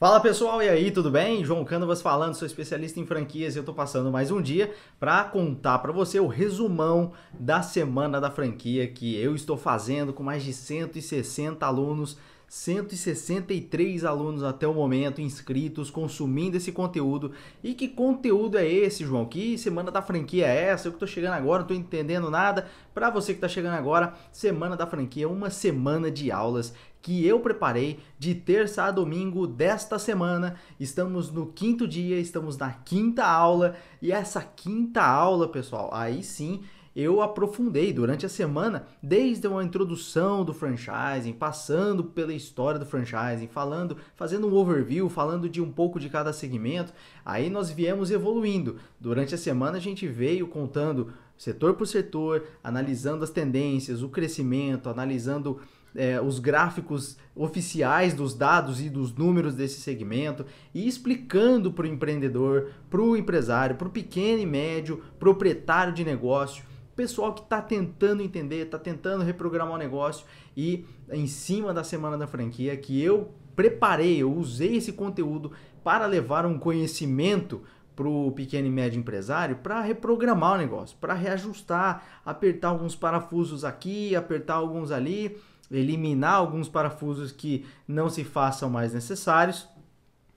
Fala pessoal, e aí, tudo bem? João Canovas falando, sou especialista em franquias e eu tô passando mais um dia para contar para você o resumão da semana da franquia que eu estou fazendo com mais de 160 alunos 163 alunos até o momento inscritos, consumindo esse conteúdo. E que conteúdo é esse, João? Que semana da franquia é essa? Eu que tô chegando agora, não tô entendendo nada. Para você que tá chegando agora, semana da franquia é uma semana de aulas que eu preparei de terça a domingo desta semana. Estamos no quinto dia, estamos na quinta aula e essa quinta aula, pessoal, aí sim eu aprofundei durante a semana, desde uma introdução do franchising, passando pela história do franchising, falando, fazendo um overview, falando de um pouco de cada segmento. Aí nós viemos evoluindo. Durante a semana a gente veio contando setor por setor, analisando as tendências, o crescimento, analisando é, os gráficos oficiais dos dados e dos números desse segmento e explicando para o empreendedor, para o empresário, para o pequeno e médio proprietário de negócio pessoal que está tentando entender, está tentando reprogramar o negócio e em cima da semana da franquia que eu preparei, eu usei esse conteúdo para levar um conhecimento para o pequeno e médio empresário para reprogramar o negócio, para reajustar, apertar alguns parafusos aqui, apertar alguns ali, eliminar alguns parafusos que não se façam mais necessários.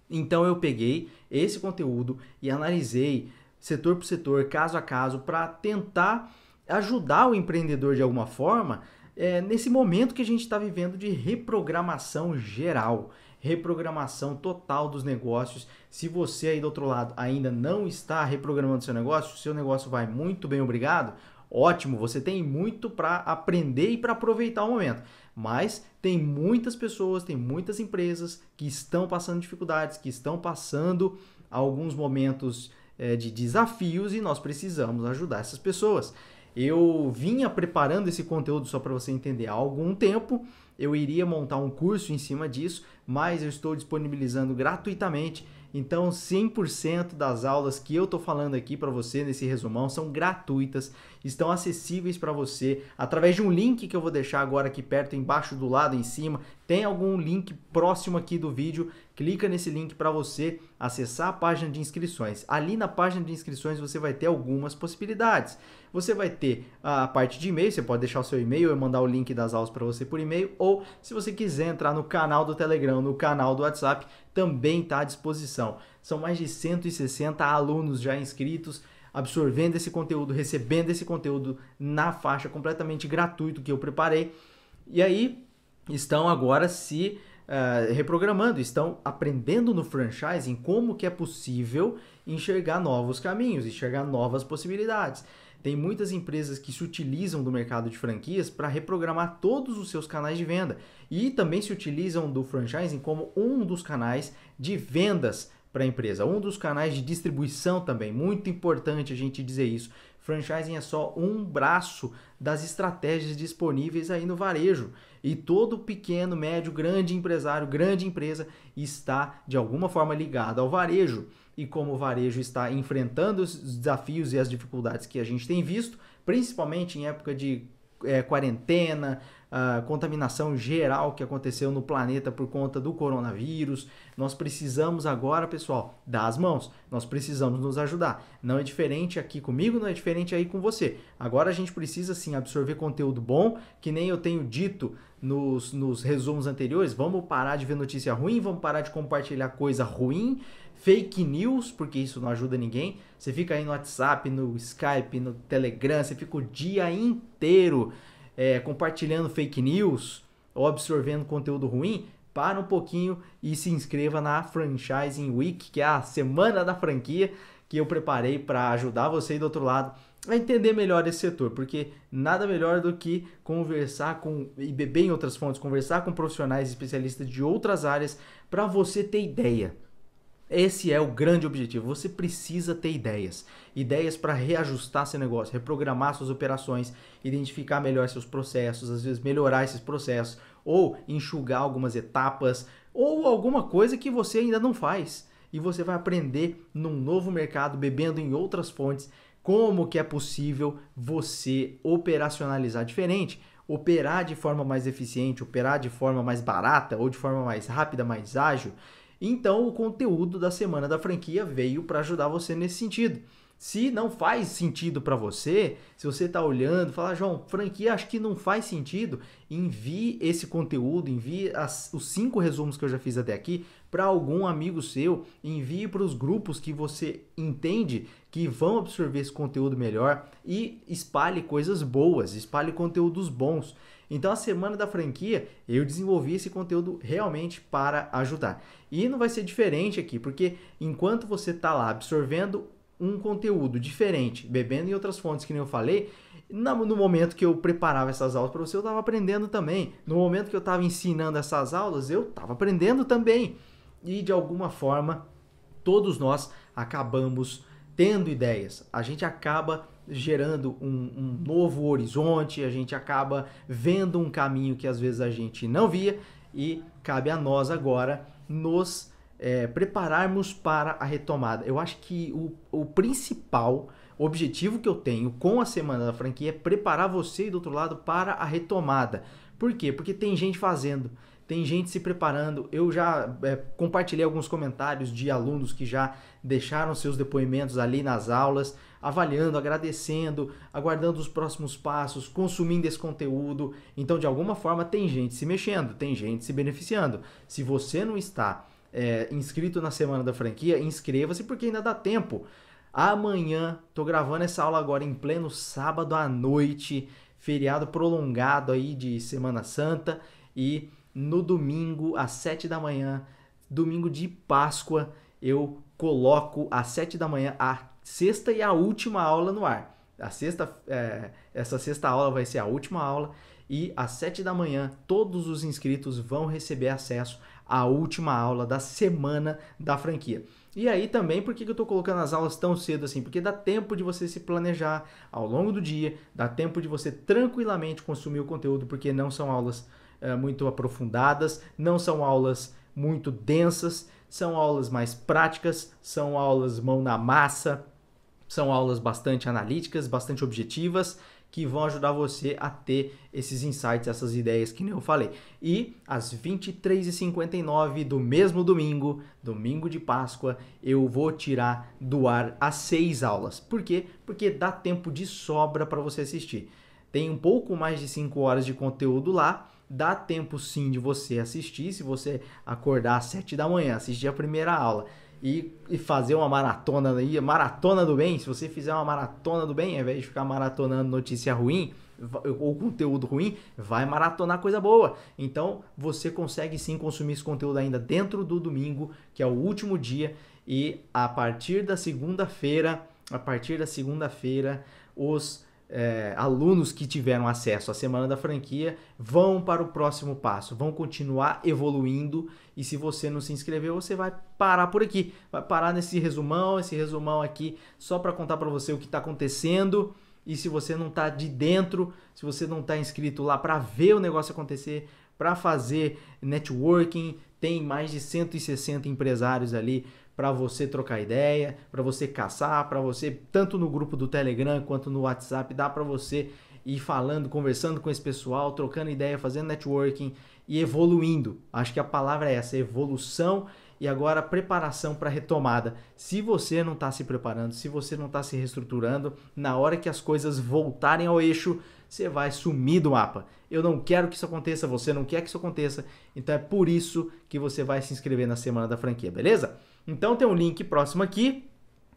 Então eu peguei esse conteúdo e analisei setor por setor, caso a caso, para tentar ajudar o empreendedor de alguma forma é, nesse momento que a gente está vivendo de reprogramação geral, reprogramação total dos negócios. Se você aí do outro lado ainda não está reprogramando seu negócio, seu negócio vai muito bem, obrigado. Ótimo, você tem muito para aprender e para aproveitar o momento. Mas tem muitas pessoas, tem muitas empresas que estão passando dificuldades, que estão passando alguns momentos é, de desafios e nós precisamos ajudar essas pessoas. Eu vinha preparando esse conteúdo só para você entender há algum tempo. Eu iria montar um curso em cima disso, mas eu estou disponibilizando gratuitamente. Então, 100% das aulas que eu estou falando aqui para você nesse resumão são gratuitas, estão acessíveis para você através de um link que eu vou deixar agora aqui perto, embaixo do lado, em cima. Tem algum link próximo aqui do vídeo clica nesse link para você acessar a página de inscrições. Ali na página de inscrições você vai ter algumas possibilidades. Você vai ter a parte de e-mail, você pode deixar o seu e-mail, eu mandar o link das aulas para você por e-mail, ou se você quiser entrar no canal do Telegram, no canal do WhatsApp, também está à disposição. São mais de 160 alunos já inscritos absorvendo esse conteúdo, recebendo esse conteúdo na faixa completamente gratuito que eu preparei. E aí estão agora se eh, reprogramando, estão aprendendo no franchising como que é possível enxergar novos caminhos, enxergar novas possibilidades. Tem muitas empresas que se utilizam do mercado de franquias para reprogramar todos os seus canais de venda e também se utilizam do franchising como um dos canais de vendas para a empresa. Um dos canais de distribuição também, muito importante a gente dizer isso. Franchising é só um braço das estratégias disponíveis aí no varejo. E todo pequeno, médio, grande empresário, grande empresa está de alguma forma ligado ao varejo. E como o varejo está enfrentando os desafios e as dificuldades que a gente tem visto, principalmente em época de é, quarentena, a contaminação geral que aconteceu no planeta por conta do coronavírus. Nós precisamos agora, pessoal, das mãos. Nós precisamos nos ajudar. Não é diferente aqui comigo, não é diferente aí com você. Agora a gente precisa sim absorver conteúdo bom, que nem eu tenho dito nos, nos resumos anteriores. Vamos parar de ver notícia ruim, vamos parar de compartilhar coisa ruim fake news, porque isso não ajuda ninguém. Você fica aí no WhatsApp, no Skype, no Telegram, você fica o dia inteiro é, compartilhando fake news ou absorvendo conteúdo ruim. Para um pouquinho e se inscreva na Franchising Week, que é a semana da franquia que eu preparei para ajudar você do outro lado a entender melhor esse setor, porque nada melhor do que conversar com e beber em outras fontes, conversar com profissionais especialistas de outras áreas para você ter ideia esse é o grande objetivo. Você precisa ter ideias. Ideias para reajustar seu negócio, reprogramar suas operações, identificar melhor seus processos, às vezes melhorar esses processos, ou enxugar algumas etapas, ou alguma coisa que você ainda não faz. E você vai aprender num novo mercado, bebendo em outras fontes, como que é possível você operacionalizar diferente operar de forma mais eficiente, operar de forma mais barata ou de forma mais rápida, mais ágil, então, o conteúdo da semana da franquia veio para ajudar você nesse sentido. Se não faz sentido para você, se você está olhando, falar, ah, João, franquia acho que não faz sentido, envie esse conteúdo, envie as, os cinco resumos que eu já fiz até aqui para algum amigo seu, envie para os grupos que você entende que vão absorver esse conteúdo melhor e espalhe coisas boas, espalhe conteúdos bons. Então, a semana da franquia, eu desenvolvi esse conteúdo realmente para ajudar. E não vai ser diferente aqui, porque enquanto você está lá absorvendo um conteúdo diferente, bebendo em outras fontes, que nem eu falei, no momento que eu preparava essas aulas para você, eu estava aprendendo também. No momento que eu estava ensinando essas aulas, eu estava aprendendo também. E de alguma forma, todos nós acabamos tendo ideias, a gente acaba gerando um, um, novo horizonte, a gente acaba vendo um caminho que às vezes a gente não via e cabe a nós agora nos é, prepararmos para a retomada. Eu acho que o, o principal objetivo que eu tenho com a Semana da Franquia é preparar você do outro lado para a retomada. Por quê? Porque tem gente fazendo tem gente se preparando. Eu já é, compartilhei alguns comentários de alunos que já deixaram seus depoimentos ali nas aulas, avaliando, agradecendo, aguardando os próximos passos, consumindo esse conteúdo. Então, de alguma forma, tem gente se mexendo, tem gente se beneficiando. Se você não está é, inscrito na Semana da Franquia, inscreva-se porque ainda dá tempo. Amanhã, tô gravando essa aula agora em pleno sábado à noite, feriado prolongado aí de Semana Santa e no domingo às 7 da manhã, domingo de Páscoa, eu coloco às 7 da manhã a sexta e a última aula no ar. A sexta, é, essa sexta aula vai ser a última aula e às 7 da manhã todos os inscritos vão receber acesso à última aula da semana da franquia. E aí também, por que eu estou colocando as aulas tão cedo assim? Porque dá tempo de você se planejar ao longo do dia, dá tempo de você tranquilamente consumir o conteúdo, porque não são aulas eh, muito aprofundadas, não são aulas muito densas, são aulas mais práticas, são aulas mão na massa, são aulas bastante analíticas, bastante objetivas, que vão ajudar você a ter esses insights, essas ideias que nem eu falei. E às 23h59 do mesmo domingo, domingo de Páscoa, eu vou tirar do ar as seis aulas. Por quê? Porque dá tempo de sobra para você assistir. Tem um pouco mais de 5 horas de conteúdo lá Dá tempo sim de você assistir, se você acordar às 7 da manhã, assistir a primeira aula e, e fazer uma maratona aí, maratona do bem, se você fizer uma maratona do bem, ao invés de ficar maratonando notícia ruim, ou conteúdo ruim, vai maratonar coisa boa. Então você consegue sim consumir esse conteúdo ainda dentro do domingo, que é o último dia, e a partir da segunda-feira, a partir da segunda-feira, os é, alunos que tiveram acesso à semana da franquia vão para o próximo passo, vão continuar evoluindo. E se você não se inscreveu, você vai parar por aqui, vai parar nesse resumão, esse resumão aqui, só para contar para você o que está acontecendo. E se você não está de dentro, se você não está inscrito lá para ver o negócio acontecer, para fazer networking, tem mais de 160 empresários ali para você trocar ideia, para você caçar, para você tanto no grupo do Telegram quanto no WhatsApp, dá para você ir falando, conversando com esse pessoal, trocando ideia, fazendo networking e evoluindo. Acho que a palavra é essa, evolução e agora preparação para retomada. Se você não está se preparando, se você não está se reestruturando, na hora que as coisas voltarem ao eixo, você vai sumir do mapa. Eu não quero que isso aconteça, você não quer que isso aconteça, então é por isso que você vai se inscrever na Semana da Franquia, beleza? Então tem um link próximo aqui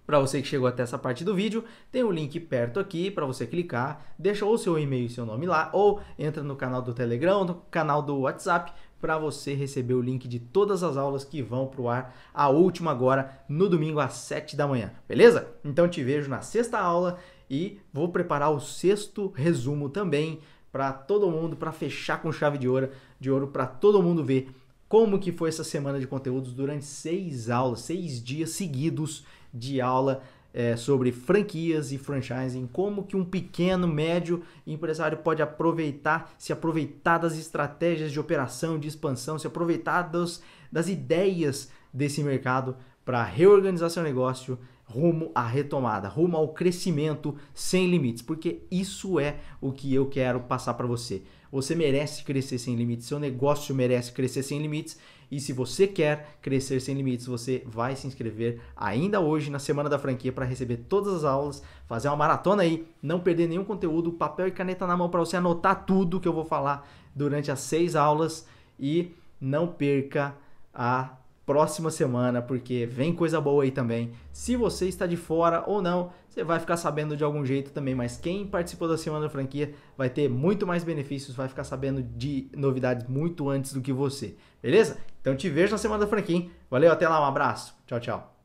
para você que chegou até essa parte do vídeo, tem um link perto aqui para você clicar, deixa o seu e-mail e seu nome lá, ou entra no canal do Telegram, no canal do WhatsApp, para você receber o link de todas as aulas que vão para o ar, a última agora, no domingo às 7 da manhã, beleza? Então te vejo na sexta aula e vou preparar o sexto resumo também para todo mundo, para fechar com chave de ouro, de ouro para todo mundo ver como que foi essa semana de conteúdos durante seis aulas, seis dias seguidos de aula é, sobre franquias e franchising, como que um pequeno, médio empresário pode aproveitar, se aproveitar das estratégias de operação, de expansão, se aproveitar dos, das ideias desse mercado para reorganizar seu negócio rumo à retomada, rumo ao crescimento sem limites, porque isso é o que eu quero passar para você. Você merece crescer sem limites, seu negócio merece crescer sem limites. E se você quer crescer sem limites, você vai se inscrever ainda hoje na Semana da Franquia para receber todas as aulas, fazer uma maratona aí, não perder nenhum conteúdo, papel e caneta na mão para você anotar tudo que eu vou falar durante as seis aulas e não perca a próxima semana, porque vem coisa boa aí também. Se você está de fora ou não, você vai ficar sabendo de algum jeito também, mas quem participou da semana da franquia vai ter muito mais benefícios, vai ficar sabendo de novidades muito antes do que você, beleza? Então te vejo na semana da franquia. Hein? Valeu, até lá, um abraço. Tchau, tchau.